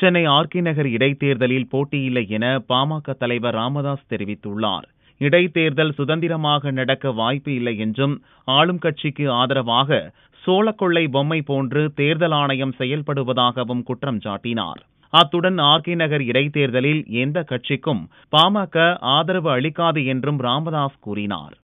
Chennai RK நகர் இடைத்தேர்தலில் போட்டியில்லை என பாமக தலைவர் ராமதாஸ் தெரிவித்துள்ளார் இடைத்தேர்தல் சுதந்திரமாக நடக்க வாய்ப்பு இல்லை என்றும் ஆளும் கட்சிக்கு ஆதரவாக சோளக்கொள்ளை பொம்மை போன்று தேர்தல் ஆணையம் செயல்படுவதாகவும் குற்றம் சாட்டினார் அத்துடன் ஆர்கே நகர் இடைத்தேர்தலில் எந்த கட்சிக்கும் பாமக ஆதரவு அளிக்காது என்றும் ராமதாஸ் கூறினார்